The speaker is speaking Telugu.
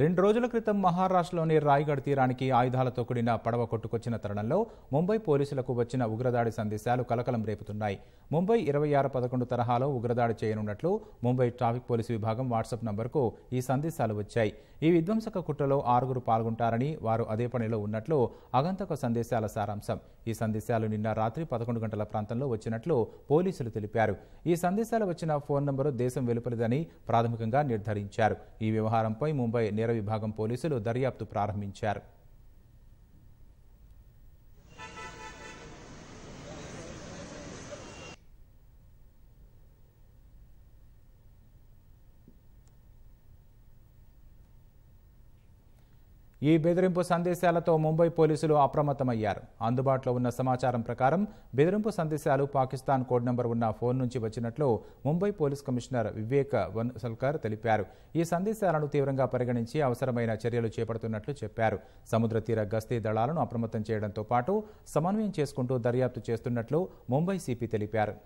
రెండు రోజుల క్రితం మహారాష్ట్రలోని రాయ్గఢ్ తీరానికి ఆయుధాలతో కూడిన పడవ కొట్టుకొచ్చిన తరుణంలో ముంబై పోలీసులకు వచ్చిన ఉగ్రదాడి సందేశాలు కలకలం రేపుతున్నాయి ముంబై ఇరవై ఆరు పదకొండు తరహాలో ఉగ్రదాడి చేయనున్నట్లు ముంబై ట్రాఫిక్ పోలీసు విభాగం వాట్సాప్ నంబర్కు ఈ సందేశాలు వచ్చాయి ఈ విధ్వంసక కుట్రలో ఆరుగురు పాల్గొంటారని వారు అదే పనిలో ఉన్నట్లు అగంతక సందేశాల సారాంశం ఈ సందేశాలు నిన్న రాత్రి పదకొండు గంటల ప్రాంతంలో వచ్చినట్లు పోలీసులు తెలిపారు ఈ సందేశాలు వచ్చిన ఫోన్ నంబరు దేశం వెలుపలిదని ప్రాథమికంగా నిర్ధారించారు ఈ వ్యవహారంపై ముంబై నేర విభాగం పోలీసులు దర్యాప్తు ప్రారంభించారు ఈ బెదిరింపు సందేశాలతో ముంబై పోలీసులు అప్రమత్తమయ్యారు అందుబాటులో ఉన్న సమాచారం ప్రకారం బెదిరింపు సందేశాలు పాకిస్తాన్ కోడ్ నంబర్ ఉన్న ఫోన్ నుంచి వచ్చినట్లు ముంబై పోలీస్ కమిషనర్ వివేక్ వన్సల్కర్ తెలిపారు ఈ సందేశాలను తీవ్రంగా పరిగణించి అవసరమైన చర్యలు చేపడుతున్నట్లు చెప్పారు సముద్ర తీర గస్తీ దళాలను అప్రమత్తం చేయడంతో పాటు సమన్వయం చేసుకుంటూ దర్యాప్తు చేస్తున్నట్లు ముంబై సిపి తెలిపారు